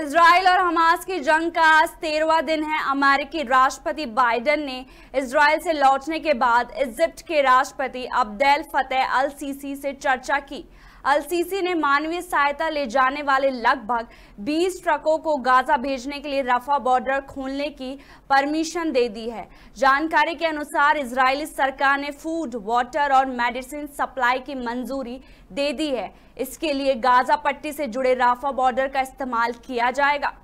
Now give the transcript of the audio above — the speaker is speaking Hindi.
इसराइल और हमास की जंग का आज तेरहवा दिन है अमेरिकी राष्ट्रपति बाइडेन ने इसराइल से लौटने के बाद इजिप्ट के राष्ट्रपति अब्देल फतेह अल सीसी से चर्चा की अलसीसी ने मानवीय सहायता ले जाने वाले लगभग 20 ट्रकों को गाजा भेजने के लिए रफा बॉर्डर खोलने की परमिशन दे दी है जानकारी के अनुसार इजरायली सरकार ने फूड वाटर और मेडिसिन सप्लाई की मंजूरी दे दी है इसके लिए गाजा पट्टी से जुड़े राफा बॉर्डर का इस्तेमाल किया जाएगा